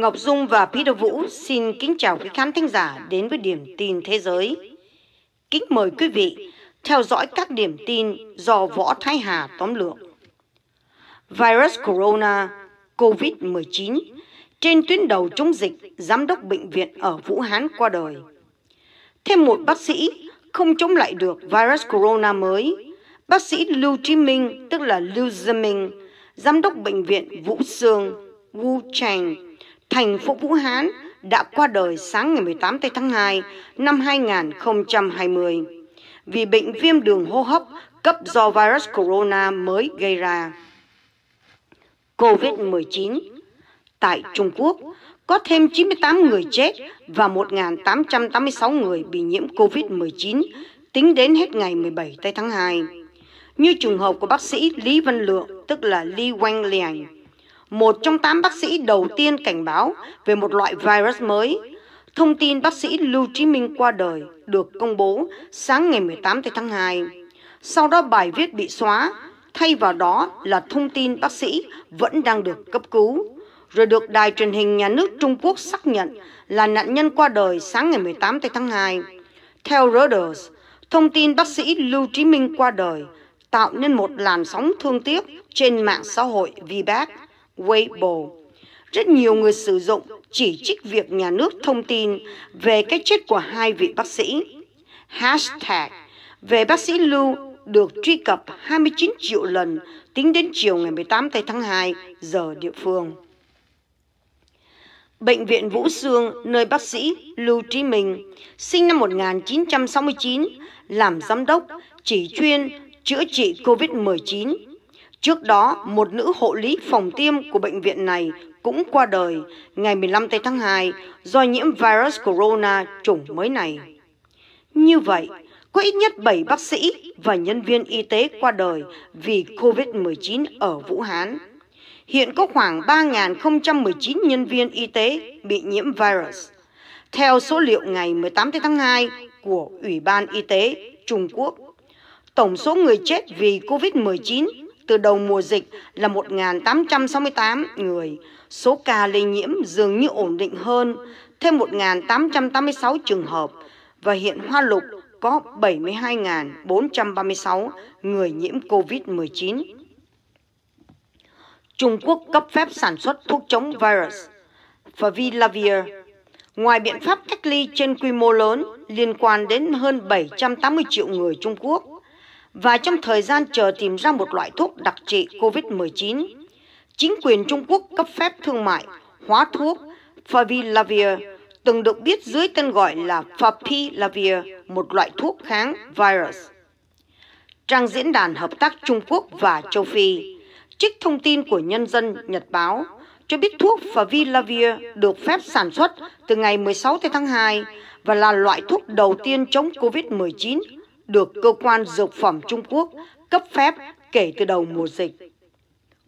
Ngọc Dung và Peter Vũ xin kính chào quý khán thính giả đến với Điểm tin Thế giới. Kính mời quý vị theo dõi các điểm tin do Võ Thái Hà tóm lược. Virus Corona, COVID-19, trên tuyến đầu chống dịch, giám đốc bệnh viện ở Vũ Hán qua đời. Thêm một bác sĩ không chống lại được virus corona mới. Bác sĩ Lưu Trí Minh, tức là Lưu Dơ Minh, giám đốc bệnh viện Vũ Sương, Wu Chang, thành phố Vũ Hán đã qua đời sáng ngày 18 tháng 2 năm 2020 vì bệnh viêm đường hô hấp cấp do virus corona mới gây ra. COVID-19 Tại Trung Quốc, có thêm 98 người chết và 1.886 người bị nhiễm COVID-19 tính đến hết ngày 17 tháng 2. Như trường hợp của bác sĩ Lý Văn Lượng, tức là Li Wang Liang, một trong tám bác sĩ đầu tiên cảnh báo về một loại virus mới. Thông tin bác sĩ Lưu Chí Minh qua đời được công bố sáng ngày 18 tháng 2. Sau đó bài viết bị xóa, thay vào đó là thông tin bác sĩ vẫn đang được cấp cứu. Rồi được đài truyền hình nhà nước Trung Quốc xác nhận là nạn nhân qua đời sáng ngày 18 tháng 2. Theo Reuters, thông tin bác sĩ Lưu Chí Minh qua đời tạo nên một làn sóng thương tiếc trên mạng xã hội Viback Weibo. Rất nhiều người sử dụng chỉ trích việc nhà nước thông tin về cái chết của hai vị bác sĩ. Hashtag về bác sĩ Lưu được truy cập 29 triệu lần tính đến chiều ngày 18 tháng 2 giờ địa phương. Bệnh viện Vũ Sương, nơi bác sĩ Lưu Trí Minh, sinh năm 1969, làm giám đốc, chỉ chuyên chữa trị COVID-19 Trước đó, một nữ hộ lý phòng tiêm của bệnh viện này cũng qua đời ngày 15 tháng 2 do nhiễm virus corona chủng mới này. Như vậy, có ít nhất 7 bác sĩ và nhân viên y tế qua đời vì COVID-19 ở Vũ Hán. Hiện có khoảng 3.019 nhân viên y tế bị nhiễm virus. Theo số liệu ngày 18 tháng 2 của Ủy ban Y tế Trung Quốc, tổng số người chết vì COVID-19 từ đầu mùa dịch là 1.868 người. Số ca lây nhiễm dường như ổn định hơn, thêm 1.886 trường hợp và hiện Hoa Lục có 72.436 người nhiễm COVID-19. Trung Quốc cấp phép sản xuất thuốc chống virus Favilavir. Ngoài biện pháp cách ly trên quy mô lớn liên quan đến hơn 780 triệu người Trung Quốc, và trong thời gian chờ tìm ra một loại thuốc đặc trị COVID-19. Chính quyền Trung Quốc cấp phép thương mại hóa thuốc Favilavir từng được biết dưới tên gọi là Favilavir, một loại thuốc kháng virus. Trang diễn đàn hợp tác Trung Quốc và châu Phi trích thông tin của Nhân dân Nhật Báo cho biết thuốc Favilavir được phép sản xuất từ ngày 16 tháng 2 và là loại thuốc đầu tiên chống COVID-19 được cơ quan dược phẩm Trung Quốc cấp phép kể từ đầu mùa dịch.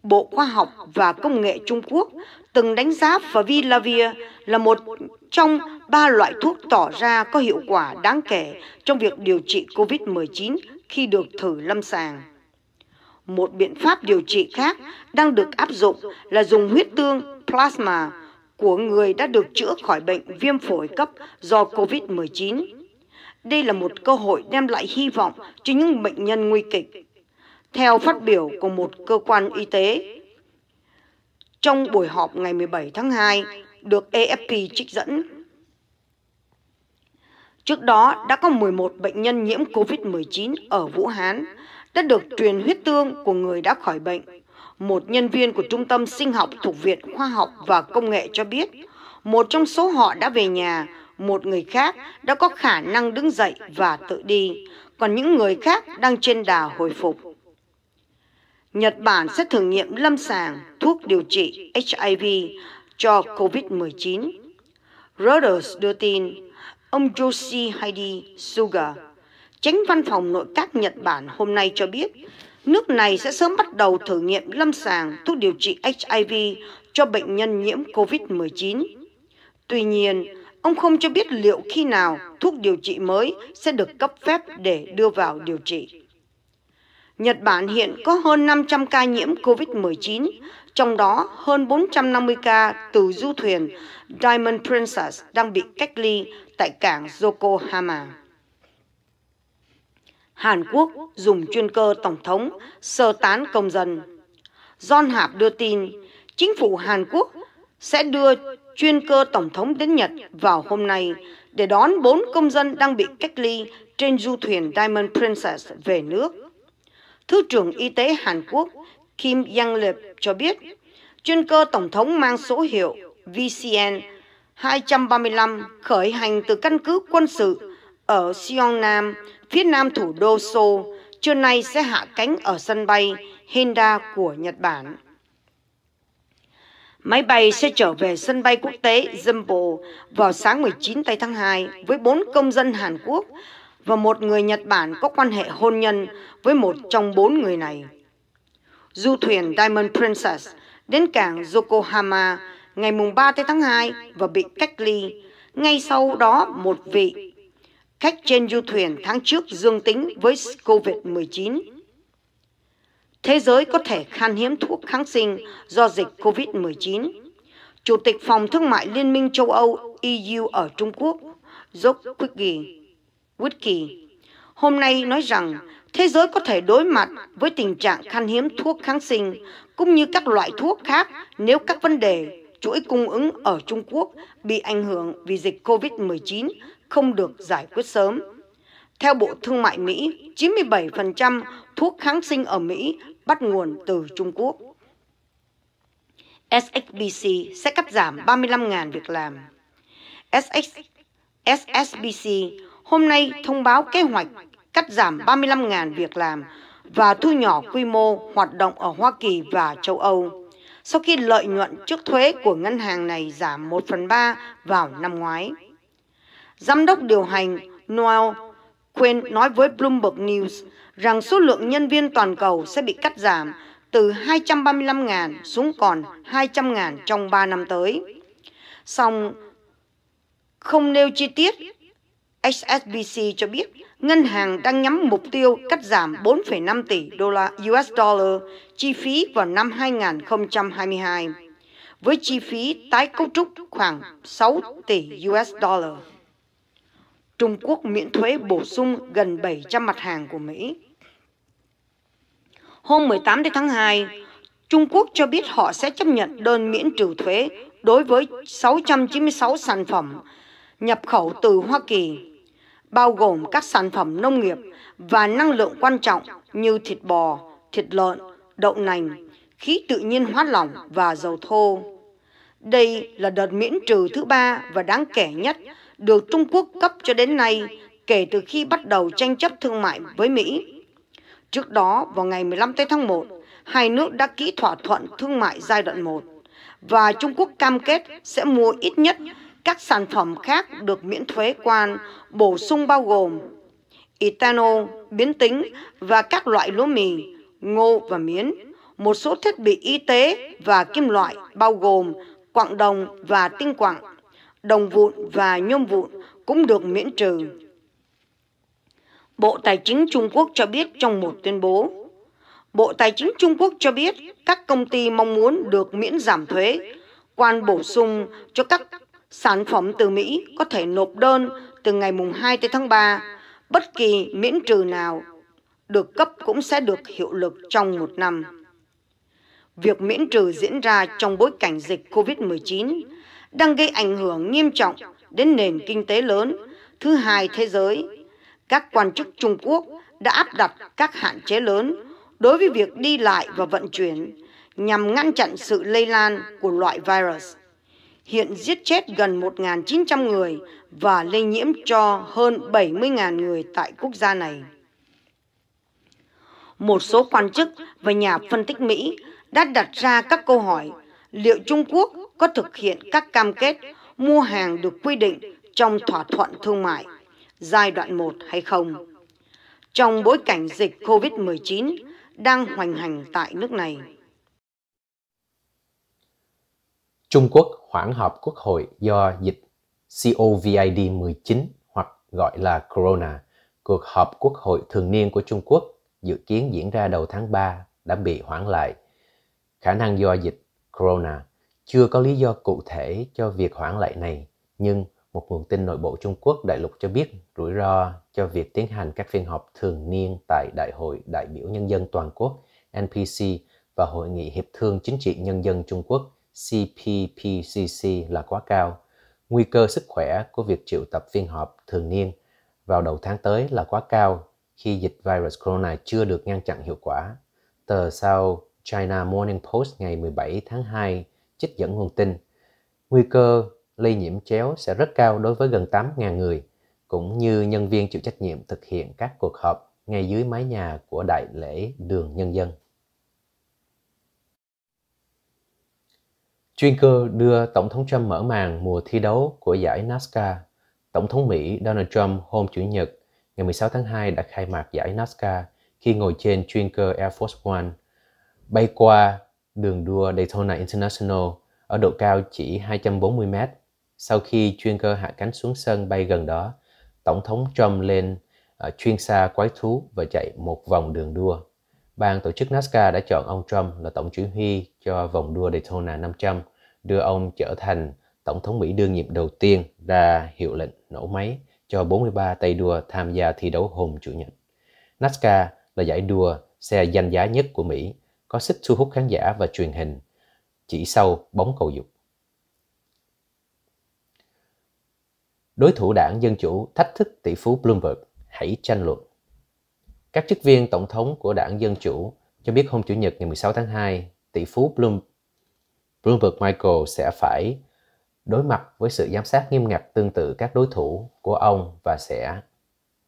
Bộ Khoa học và Công nghệ Trung Quốc từng đánh giá Favilavir là một trong ba loại thuốc tỏ ra có hiệu quả đáng kể trong việc điều trị COVID-19 khi được thử lâm sàng. Một biện pháp điều trị khác đang được áp dụng là dùng huyết tương plasma của người đã được chữa khỏi bệnh viêm phổi cấp do COVID-19 đây là một cơ hội đem lại hy vọng cho những bệnh nhân nguy kịch. Theo phát biểu của một cơ quan y tế, trong buổi họp ngày 17 tháng 2 được AFP trích dẫn. Trước đó đã có 11 bệnh nhân nhiễm COVID-19 ở Vũ Hán đã được truyền huyết tương của người đã khỏi bệnh. Một nhân viên của Trung tâm Sinh học thuộc Viện Khoa học và Công nghệ cho biết, một trong số họ đã về nhà một người khác đã có khả năng đứng dậy và tự đi, còn những người khác đang trên đà hồi phục. Nhật Bản sẽ thử nghiệm lâm sàng thuốc điều trị HIV cho COVID-19. Reuters đưa tin, ông Yoshihide Suga, tránh văn phòng nội các Nhật Bản hôm nay cho biết, nước này sẽ sớm bắt đầu thử nghiệm lâm sàng thuốc điều trị HIV cho bệnh nhân nhiễm COVID-19. Tuy nhiên, Ông không cho biết liệu khi nào thuốc điều trị mới sẽ được cấp phép để đưa vào điều trị. Nhật Bản hiện có hơn 500 ca nhiễm COVID-19, trong đó hơn 450 ca từ du thuyền Diamond Princess đang bị cách ly tại cảng Yokohama. Hàn Quốc dùng chuyên cơ Tổng thống sơ tán công dân. John Hap đưa tin, chính phủ Hàn Quốc sẽ đưa chuyên cơ Tổng thống đến Nhật vào hôm nay để đón bốn công dân đang bị cách ly trên du thuyền Diamond Princess về nước. Thứ trưởng Y tế Hàn Quốc Kim Yang Lip cho biết, chuyên cơ Tổng thống mang số hiệu VCN 235 khởi hành từ căn cứ quân sự ở Nam, phía nam thủ đô Seoul, trưa nay sẽ hạ cánh ở sân bay Hinda của Nhật Bản. Máy bay sẽ trở về sân bay quốc tế Jumbo vào sáng 19 tây tháng 2 với bốn công dân Hàn Quốc và một người Nhật Bản có quan hệ hôn nhân với một trong bốn người này. Du thuyền Diamond Princess đến cảng Yokohama ngày 3 tháng 2 và bị cách ly. Ngay sau đó, một vị khách trên du thuyền tháng trước dương tính với COVID-19 thế giới có thể khan hiếm thuốc kháng sinh do dịch COVID-19. Chủ tịch Phòng Thương mại Liên minh châu Âu EU ở Trung Quốc, Jock Quickgy, Whitkey, hôm nay nói rằng thế giới có thể đối mặt với tình trạng khan hiếm thuốc kháng sinh cũng như các loại thuốc khác nếu các vấn đề chuỗi cung ứng ở Trung Quốc bị ảnh hưởng vì dịch COVID-19 không được giải quyết sớm. Theo Bộ Thương mại Mỹ, 97% thuốc kháng sinh ở Mỹ bắt nguồn từ Trung Quốc. SXBC sẽ cắt giảm 35.000 việc làm. SSBC hôm nay thông báo kế hoạch cắt giảm 35.000 việc làm và thu nhỏ quy mô hoạt động ở Hoa Kỳ và châu Âu, sau khi lợi nhuận trước thuế của ngân hàng này giảm 1 phần 3 vào năm ngoái. Giám đốc điều hành Noel Quinn nói với Bloomberg News rằng số lượng nhân viên toàn cầu sẽ bị cắt giảm từ 235.000 xuống còn 200.000 trong 3 năm tới. Song không nêu chi tiết, HSBC cho biết ngân hàng đang nhắm mục tiêu cắt giảm 4,5 tỷ đô la US dollar chi phí vào năm 2022 với chi phí tái cấu trúc khoảng 6 tỷ US dollar. Trung Quốc miễn thuế bổ sung gần 700 mặt hàng của Mỹ. Hôm 18 tháng 2, Trung Quốc cho biết họ sẽ chấp nhận đơn miễn trừ thuế đối với 696 sản phẩm nhập khẩu từ Hoa Kỳ, bao gồm các sản phẩm nông nghiệp và năng lượng quan trọng như thịt bò, thịt lợn, đậu nành, khí tự nhiên hóa lỏng và dầu thô. Đây là đợt miễn trừ thứ ba và đáng kể nhất được Trung Quốc cấp cho đến nay kể từ khi bắt đầu tranh chấp thương mại với Mỹ. Trước đó, vào ngày 15 tháng 1, hai nước đã ký thỏa thuận thương mại giai đoạn 1 và Trung Quốc cam kết sẽ mua ít nhất các sản phẩm khác được miễn thuế quan bổ sung bao gồm ethanol, biến tính và các loại lúa mì, ngô và miến, một số thiết bị y tế và kim loại bao gồm quặng đồng và tinh quặng đồng vụn và nhôm vụn cũng được miễn trừ. Bộ Tài chính Trung Quốc cho biết trong một tuyên bố, Bộ Tài chính Trung Quốc cho biết các công ty mong muốn được miễn giảm thuế, quan bổ sung cho các sản phẩm từ Mỹ có thể nộp đơn từ ngày mùng 2 tới tháng 3, bất kỳ miễn trừ nào được cấp cũng sẽ được hiệu lực trong một năm. Việc miễn trừ diễn ra trong bối cảnh dịch COVID-19 đang gây ảnh hưởng nghiêm trọng đến nền kinh tế lớn thứ hai thế giới. Các quan chức Trung Quốc đã áp đặt các hạn chế lớn đối với việc đi lại và vận chuyển nhằm ngăn chặn sự lây lan của loại virus. Hiện giết chết gần 1.900 người và lây nhiễm cho hơn 70.000 người tại quốc gia này. Một số quan chức và nhà phân tích Mỹ đã đặt ra các câu hỏi liệu Trung Quốc có thực hiện các cam kết mua hàng được quy định trong thỏa thuận thương mại giai đoạn 1 hay không. Trong bối cảnh dịch COVID-19 đang hoành hành tại nước này. Trung Quốc hoãn họp quốc hội do dịch COVID-19 hoặc gọi là Corona. Cuộc họp quốc hội thường niên của Trung Quốc dự kiến diễn ra đầu tháng 3 đã bị hoãn lại, khả năng do dịch Corona. Chưa có lý do cụ thể cho việc hoãn lại này, nhưng một nguồn tin nội bộ Trung Quốc đại lục cho biết rủi ro cho việc tiến hành các phiên họp thường niên tại Đại hội đại biểu nhân dân toàn quốc NPC và Hội nghị Hiệp thương Chính trị Nhân dân Trung Quốc CPPCC là quá cao. Nguy cơ sức khỏe của việc triệu tập phiên họp thường niên vào đầu tháng tới là quá cao khi dịch virus corona chưa được ngăn chặn hiệu quả. Tờ sau China Morning Post ngày 17 tháng 2 trích dẫn nguồn tin. Nguy cơ lây nhiễm chéo sẽ rất cao đối với gần 8.000 người, cũng như nhân viên chịu trách nhiệm thực hiện các cuộc họp ngay dưới mái nhà của Đại lễ Đường Nhân dân. Chuyên cơ đưa Tổng thống Trump mở màn mùa thi đấu của giải NASCAR. Tổng thống Mỹ Donald Trump hôm Chủ nhật ngày 16 tháng 2 đã khai mạc giải NASCAR khi ngồi trên chuyên cơ Air Force One, bay qua đường đua Daytona International ở độ cao chỉ 240 mét. Sau khi chuyên cơ hạ cánh xuống sân bay gần đó, Tổng thống Trump lên ờ, chuyên xa quái thú và chạy một vòng đường đua. Ban tổ chức NASCAR đã chọn ông Trump là tổng chỉ huy cho vòng đua Daytona 500, đưa ông trở thành Tổng thống Mỹ đương nhiệm đầu tiên ra hiệu lệnh nổ máy cho 43 tay đua tham gia thi đấu hôm Chủ nhật. NASCAR là giải đua xe danh giá nhất của Mỹ có sức thu hút khán giả và truyền hình chỉ sau bóng cầu dục. Đối thủ đảng Dân Chủ thách thức tỷ phú Bloomberg, hãy tranh luận. Các chức viên tổng thống của đảng Dân Chủ cho biết hôm Chủ nhật ngày 16 tháng 2, tỷ phú Bloom, Bloomberg Michael sẽ phải đối mặt với sự giám sát nghiêm ngặt tương tự các đối thủ của ông và sẽ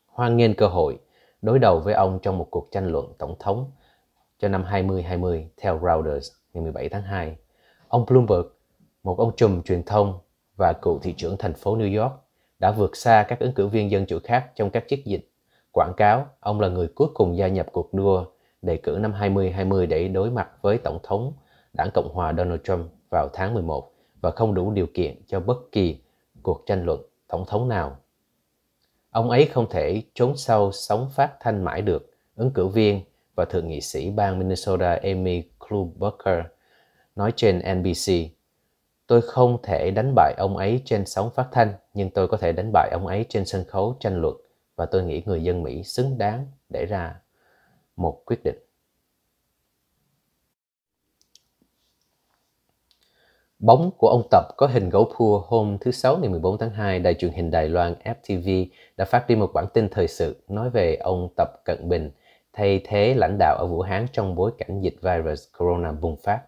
hoan nghênh cơ hội đối đầu với ông trong một cuộc tranh luận tổng thống cho năm 2020 theo Reuters ngày 17 tháng 2. Ông Bloomberg, một ông trùm truyền thông và cựu thị trưởng thành phố New York, đã vượt xa các ứng cử viên dân chủ khác trong các chiến dịch quảng cáo. Ông là người cuối cùng gia nhập cuộc đua đề cử năm 2020 để đối mặt với Tổng thống đảng Cộng hòa Donald Trump vào tháng 11 và không đủ điều kiện cho bất kỳ cuộc tranh luận tổng thống nào. Ông ấy không thể trốn sau sóng phát thanh mãi được. Ứng cử viên và thượng nghị sĩ bang Minnesota Amy Klobuchar nói trên NBC, Tôi không thể đánh bại ông ấy trên sóng phát thanh, nhưng tôi có thể đánh bại ông ấy trên sân khấu tranh luận và tôi nghĩ người dân Mỹ xứng đáng để ra một quyết định. Bóng của ông Tập có hình gấu pua hôm thứ Sáu ngày 14 tháng 2, đài truyền hình Đài Loan FTV đã phát đi một bản tin thời sự nói về ông Tập Cận Bình – thay thế lãnh đạo ở Vũ Hán trong bối cảnh dịch virus corona bùng phát.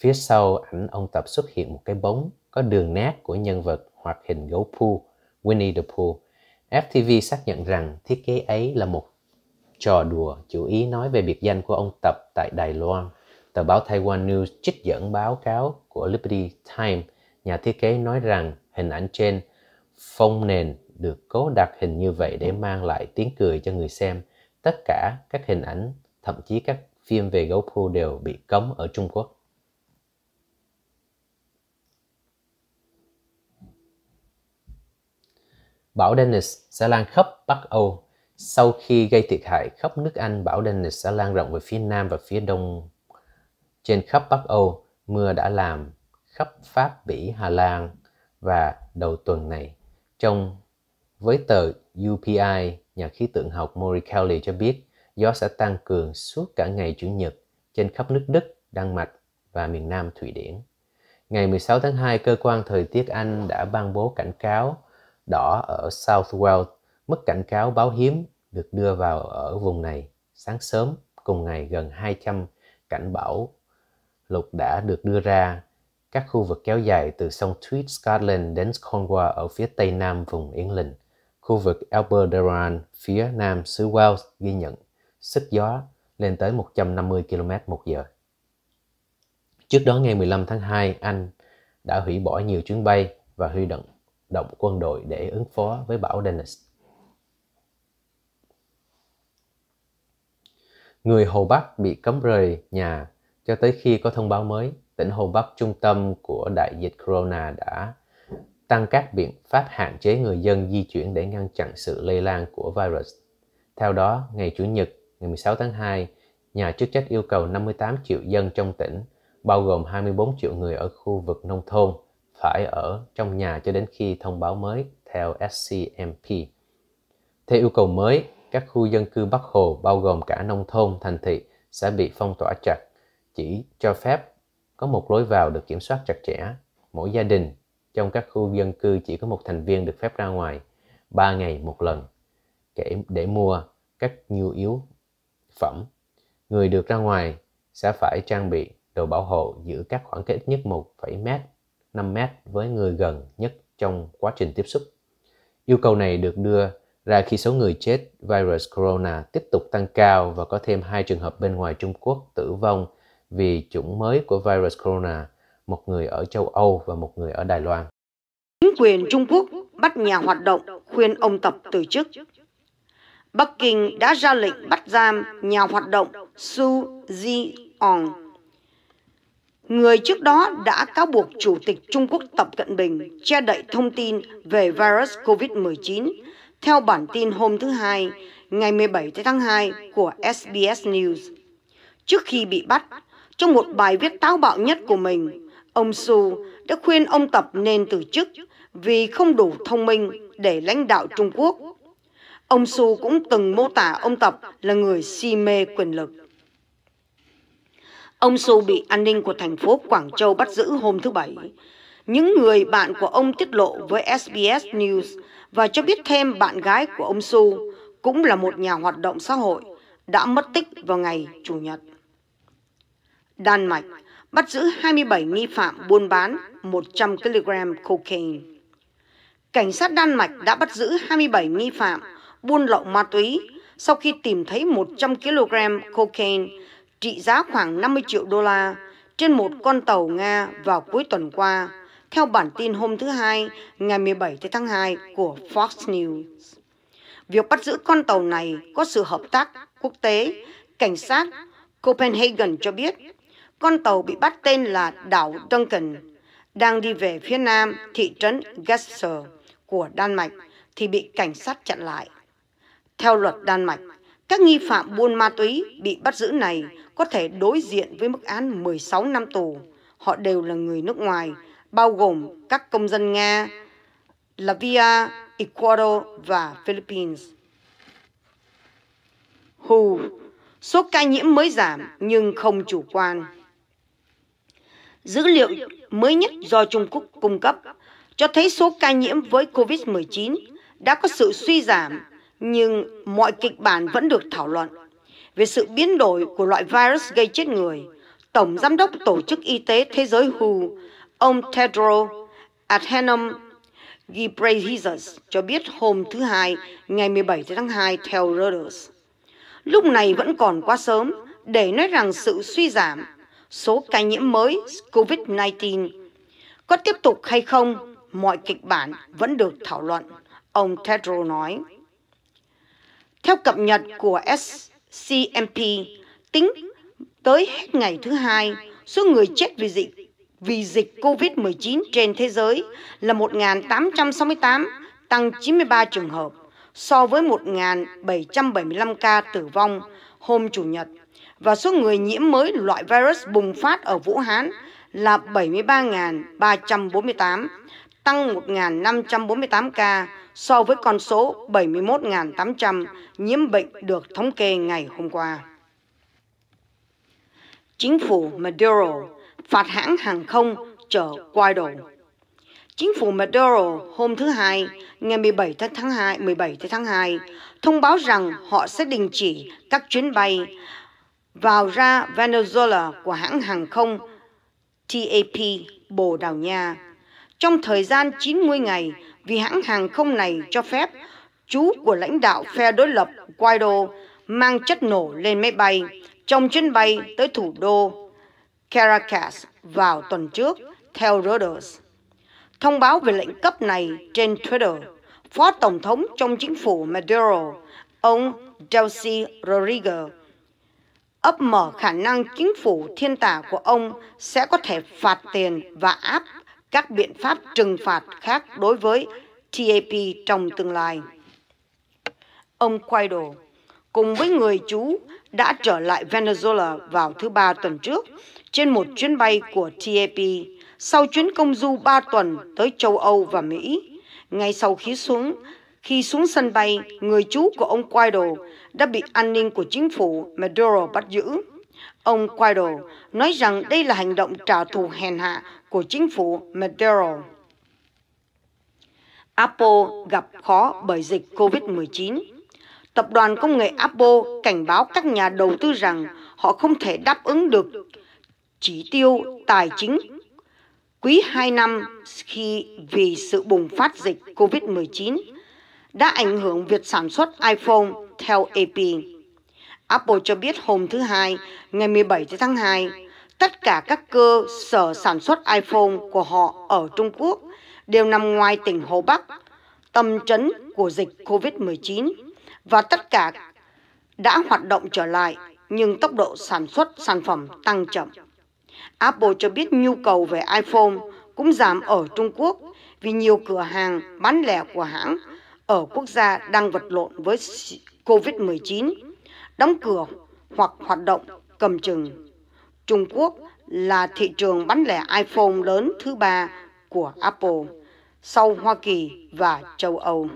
Phía sau ảnh ông Tập xuất hiện một cái bóng có đường nét của nhân vật hoạt hình gấu Pooh, Winnie the Pooh. FTV xác nhận rằng thiết kế ấy là một trò đùa chủ ý nói về biệt danh của ông Tập tại Đài Loan. Tờ báo Taiwan News trích dẫn báo cáo của Liberty time nhà thiết kế nói rằng hình ảnh trên phong nền được cố đặt hình như vậy để mang lại tiếng cười cho người xem tất cả các hình ảnh, thậm chí các phim về gấu phu đều bị cấm ở Trung Quốc. Bão Dennis sẽ lan khắp Bắc Âu. Sau khi gây thiệt hại khắp nước Anh, bão Dennis sẽ lan rộng về phía Nam và phía Đông. Trên khắp Bắc Âu, mưa đã làm khắp Pháp, Bỉ, Hà Lan và đầu tuần này. Trong với tờ UPI nhà khí tượng học Mori Kelly cho biết gió sẽ tăng cường suốt cả ngày Chủ nhật trên khắp nước Đức, Đan Mạch và miền Nam Thụy Điển. Ngày 16 tháng 2, cơ quan thời tiết Anh đã ban bố cảnh cáo đỏ ở South Wales, mức cảnh cáo báo hiếm được đưa vào ở vùng này. Sáng sớm cùng ngày gần 200 cảnh bão lục đã được đưa ra các khu vực kéo dài từ sông Tweed Scotland đến Cornwall ở phía tây nam vùng England khu vực Alberderan phía nam xứ Wales ghi nhận sức gió lên tới 150 km một giờ. Trước đó ngày 15 tháng 2, Anh đã hủy bỏ nhiều chuyến bay và huy động động quân đội để ứng phó với bão Dennis. Người Hồ Bắc bị cấm rời nhà cho tới khi có thông báo mới. Tỉnh Hồ Bắc trung tâm của đại dịch corona đã tăng các biện pháp hạn chế người dân di chuyển để ngăn chặn sự lây lan của virus. Theo đó, ngày Chủ nhật, ngày 16 tháng 2, nhà chức trách yêu cầu 58 triệu dân trong tỉnh, bao gồm 24 triệu người ở khu vực nông thôn, phải ở trong nhà cho đến khi thông báo mới theo SCMP. Theo yêu cầu mới, các khu dân cư Bắc Hồ bao gồm cả nông thôn, thành thị sẽ bị phong tỏa chặt, chỉ cho phép có một lối vào được kiểm soát chặt chẽ. Mỗi gia đình trong các khu dân cư chỉ có một thành viên được phép ra ngoài 3 ngày một lần để, để mua các nhu yếu phẩm. Người được ra ngoài sẽ phải trang bị đồ bảo hộ giữ các khoảng cách nhất 1,5m, 5m với người gần nhất trong quá trình tiếp xúc. Yêu cầu này được đưa ra khi số người chết virus corona tiếp tục tăng cao và có thêm hai trường hợp bên ngoài Trung Quốc tử vong vì chủng mới của virus corona một người ở châu Âu và một người ở Đài Loan. Chính quyền Trung Quốc bắt nhà hoạt động khuyên ông Tập từ chức. Bắc Kinh đã ra lệnh bắt giam nhà hoạt động Su Ji-ong. Người trước đó đã cáo buộc Chủ tịch Trung Quốc Tập Cận Bình che đậy thông tin về virus COVID-19 theo bản tin hôm thứ Hai, ngày 17 tháng 2 của SBS News. Trước khi bị bắt, trong một bài viết táo bạo nhất của mình, Ông Su đã khuyên ông Tập nên từ chức vì không đủ thông minh để lãnh đạo Trung Quốc. Ông Su cũng từng mô tả ông Tập là người si mê quyền lực. Ông Su bị an ninh của thành phố Quảng Châu bắt giữ hôm thứ Bảy. Những người bạn của ông tiết lộ với SBS News và cho biết thêm bạn gái của ông Su cũng là một nhà hoạt động xã hội đã mất tích vào ngày Chủ nhật. Đan Mạch bắt giữ 27 nghi phạm buôn bán 100kg cocaine. Cảnh sát Đan Mạch đã bắt giữ 27 nghi phạm buôn lậu ma túy sau khi tìm thấy 100kg cocaine trị giá khoảng 50 triệu đô la trên một con tàu Nga vào cuối tuần qua, theo bản tin hôm thứ Hai ngày 17 tháng 2 của Fox News. Việc bắt giữ con tàu này có sự hợp tác quốc tế. Cảnh sát Copenhagen cho biết con tàu bị bắt tên là đảo Duncan, đang đi về phía nam thị trấn Gessler của Đan Mạch thì bị cảnh sát chặn lại. Theo luật Đan Mạch, các nghi phạm buôn ma túy bị bắt giữ này có thể đối diện với mức án 16 năm tù. Họ đều là người nước ngoài, bao gồm các công dân Nga, Latvia, Ecuador và Philippines. Hù, số ca nhiễm mới giảm nhưng không chủ quan. Dữ liệu mới nhất do Trung Quốc cung cấp cho thấy số ca nhiễm với COVID-19 đã có sự suy giảm, nhưng mọi kịch bản vẫn được thảo luận. Về sự biến đổi của loại virus gây chết người, Tổng Giám đốc Tổ chức Y tế Thế giới WHO, ông Tedros Adhanom Ghebreyesus cho biết hôm thứ Hai, ngày 17 tháng 2 theo Reuters. Lúc này vẫn còn quá sớm để nói rằng sự suy giảm số ca nhiễm mới COVID-19 có tiếp tục hay không, mọi kịch bản vẫn được thảo luận, ông Tedro nói. Theo cập nhật của SCMP, tính tới hết ngày thứ hai, số người chết vì dịch vì dịch COVID-19 trên thế giới là 1.868, tăng 93 trường hợp so với 1.775 ca tử vong hôm Chủ nhật và số người nhiễm mới loại virus bùng phát ở Vũ Hán là 73.348, tăng 1.548 ca so với con số 71.800 nhiễm bệnh được thống kê ngày hôm qua. Chính phủ Maduro phạt hãng hàng không chở Guaido. Chính phủ Maduro hôm thứ Hai, ngày 17 tháng 2, 17 tháng 2, thông báo rằng họ sẽ đình chỉ các chuyến bay vào ra Venezuela của hãng hàng không TAP Bồ Đào Nha. Trong thời gian 90 ngày, vì hãng hàng không này cho phép chú của lãnh đạo phe đối lập Guaido mang chất nổ lên máy bay trong chuyến bay tới thủ đô Caracas vào tuần trước, theo Reuters. Thông báo về lệnh cấp này trên Twitter, Phó Tổng thống trong chính phủ Maduro, ông Delcy Rodriguez ấp mở khả năng chính phủ thiên tả của ông sẽ có thể phạt tiền và áp các biện pháp trừng phạt khác đối với TAP trong tương lai. Ông Guaido cùng với người chú đã trở lại Venezuela vào thứ ba tuần trước trên một chuyến bay của TAP sau chuyến công du 3 tuần tới châu Âu và Mỹ. Ngay sau khi xuống, khi xuống sân bay, người chú của ông Guaido đã bị an ninh của chính phủ Maduro bắt giữ. Ông Guaido nói rằng đây là hành động trả thù hèn hạ của chính phủ Maduro. Apple gặp khó bởi dịch COVID-19. Tập đoàn công nghệ Apple cảnh báo các nhà đầu tư rằng họ không thể đáp ứng được chỉ tiêu tài chính quý 2 năm khi vì sự bùng phát dịch COVID-19 đã ảnh hưởng việc sản xuất iPhone theo AP. Apple cho biết hôm thứ Hai, ngày 17 tháng 2, tất cả các cơ sở sản xuất iPhone của họ ở Trung Quốc đều nằm ngoài tỉnh Hồ Bắc, tâm chấn của dịch COVID-19 và tất cả đã hoạt động trở lại nhưng tốc độ sản xuất sản phẩm tăng chậm. Apple cho biết nhu cầu về iPhone cũng giảm ở Trung Quốc vì nhiều cửa hàng bán lẻ của hãng ở quốc gia đang vật lộn với COVID-19, đóng cửa hoặc hoạt động cầm chừng. Trung Quốc là thị trường bán lẻ iPhone lớn thứ ba của Apple, sau Hoa Kỳ và châu Âu.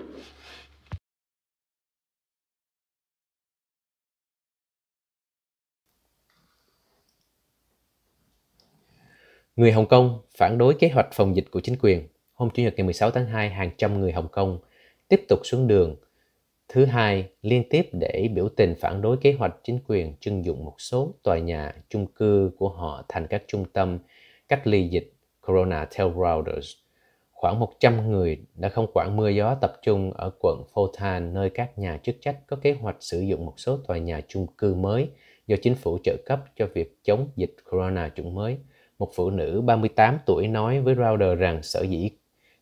Người Hồng Kông phản đối kế hoạch phòng dịch của chính quyền. Hôm Chủ nhật ngày 16 tháng 2, hàng trăm người Hồng Kông tiếp tục xuống đường. Thứ hai, liên tiếp để biểu tình phản đối kế hoạch chính quyền trưng dụng một số tòa nhà, chung cư của họ thành các trung tâm cách ly dịch Corona theo Reuters. Khoảng 100 người đã không quản mưa gió tập trung ở quận fulton nơi các nhà chức trách có kế hoạch sử dụng một số tòa nhà chung cư mới do chính phủ trợ cấp cho việc chống dịch corona chủng mới. Một phụ nữ 38 tuổi nói với Reuters rằng sở dĩ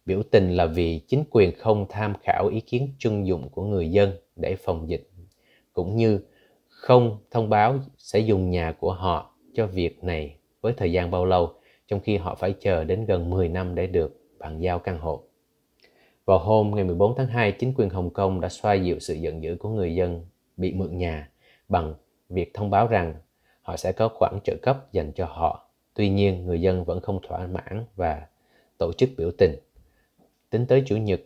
Biểu tình là vì chính quyền không tham khảo ý kiến chung dụng của người dân để phòng dịch, cũng như không thông báo sẽ dùng nhà của họ cho việc này với thời gian bao lâu, trong khi họ phải chờ đến gần 10 năm để được bàn giao căn hộ. Vào hôm ngày 14 tháng 2, chính quyền Hồng Kông đã xoa dịu sự giận dữ của người dân bị mượn nhà bằng việc thông báo rằng họ sẽ có khoản trợ cấp dành cho họ. Tuy nhiên, người dân vẫn không thỏa mãn và tổ chức biểu tình. Tính tới Chủ nhật,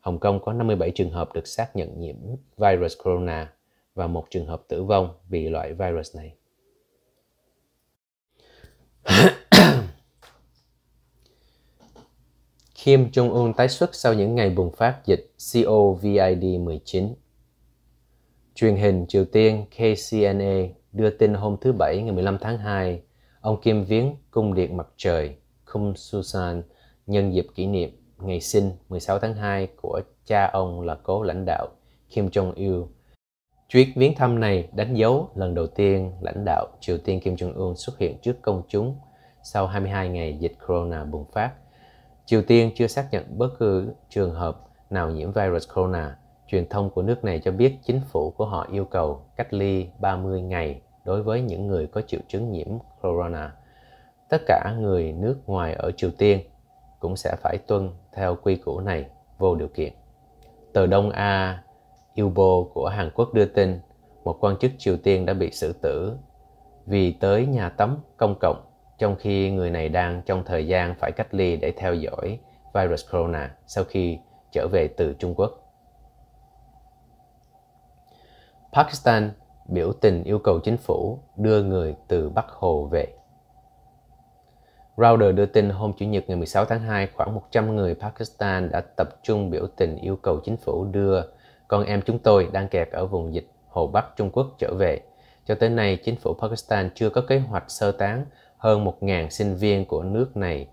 Hồng Kông có 57 trường hợp được xác nhận nhiễm virus corona và một trường hợp tử vong vì loại virus này. Kim Jong-un tái xuất sau những ngày bùng phát dịch COVID-19. Truyền hình Triều Tiên KCNA đưa tin hôm thứ Bảy ngày 15 tháng 2, ông Kim viếng cung điện mặt trời Kumsusan nhân dịp kỷ niệm ngày sinh 16 tháng 2 của cha ông là cố lãnh đạo Kim Jong-il. Chuyến viếng thăm này đánh dấu lần đầu tiên lãnh đạo Triều Tiên Kim Jong-un xuất hiện trước công chúng sau 22 ngày dịch corona bùng phát. Triều Tiên chưa xác nhận bất cứ trường hợp nào nhiễm virus corona. Truyền thông của nước này cho biết chính phủ của họ yêu cầu cách ly 30 ngày đối với những người có triệu chứng nhiễm corona. Tất cả người nước ngoài ở Triều Tiên cũng sẽ phải tuân theo quy củ này vô điều kiện. Tờ Đông A, Ilbo của Hàn Quốc đưa tin một quan chức Triều Tiên đã bị xử tử vì tới nhà tắm công cộng trong khi người này đang trong thời gian phải cách ly để theo dõi virus corona sau khi trở về từ Trung Quốc. Pakistan biểu tình yêu cầu chính phủ đưa người từ Bắc Hồ về. Rauder đưa tin hôm Chủ nhật ngày 16 tháng 2, khoảng 100 người Pakistan đã tập trung biểu tình yêu cầu chính phủ đưa con em chúng tôi đang kẹt ở vùng dịch Hồ Bắc Trung Quốc trở về. Cho tới nay, chính phủ Pakistan chưa có kế hoạch sơ tán hơn 1.000 sinh viên của nước này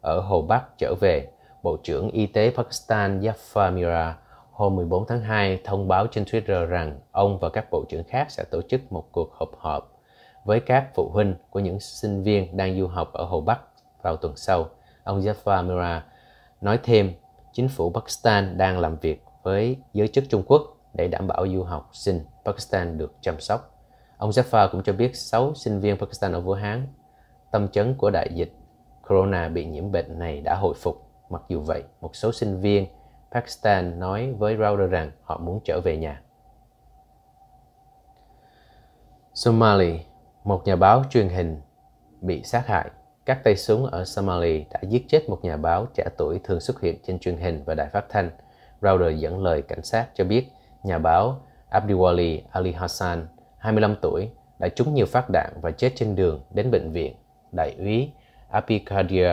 ở Hồ Bắc trở về. Bộ trưởng Y tế Pakistan Jafar Mira hôm 14 tháng 2 thông báo trên Twitter rằng ông và các bộ trưởng khác sẽ tổ chức một cuộc họp họp với các phụ huynh của những sinh viên đang du học ở Hồ Bắc vào tuần sau. Ông Jafar Mira nói thêm, chính phủ Pakistan đang làm việc với giới chức Trung Quốc để đảm bảo du học sinh Pakistan được chăm sóc. Ông Jafar cũng cho biết 6 sinh viên Pakistan ở Vũ Hán, tâm chấn của đại dịch corona bị nhiễm bệnh này đã hồi phục. Mặc dù vậy, một số sinh viên Pakistan nói với Reuters rằng họ muốn trở về nhà. Somali một nhà báo truyền hình bị sát hại. Các tay súng ở Somalia đã giết chết một nhà báo trẻ tuổi thường xuất hiện trên truyền hình và đài phát thanh. Rauder dẫn lời cảnh sát cho biết nhà báo Abdiwali Ali Hassan, 25 tuổi, đã trúng nhiều phát đạn và chết trên đường đến bệnh viện. Đại úy Abikadir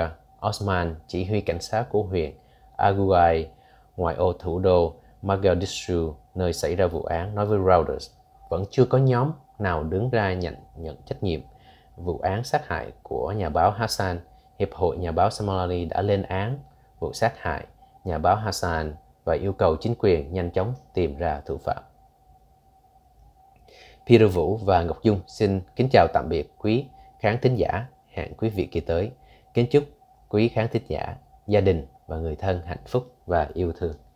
Osman, chỉ huy cảnh sát của huyện Aguay ngoại ô thủ đô Mogadishu, nơi xảy ra vụ án, nói với Reuters, vẫn chưa có nhóm nào đứng ra nhận nhận trách nhiệm vụ án sát hại của nhà báo Hassan, Hiệp hội Nhà báo Somali đã lên án vụ sát hại nhà báo Hassan và yêu cầu chính quyền nhanh chóng tìm ra thủ phạm. Peter Vũ và Ngọc Dung xin kính chào tạm biệt quý khán thính giả, hẹn quý vị kỳ tới. Kính chúc quý khán thính giả, gia đình và người thân hạnh phúc và yêu thương.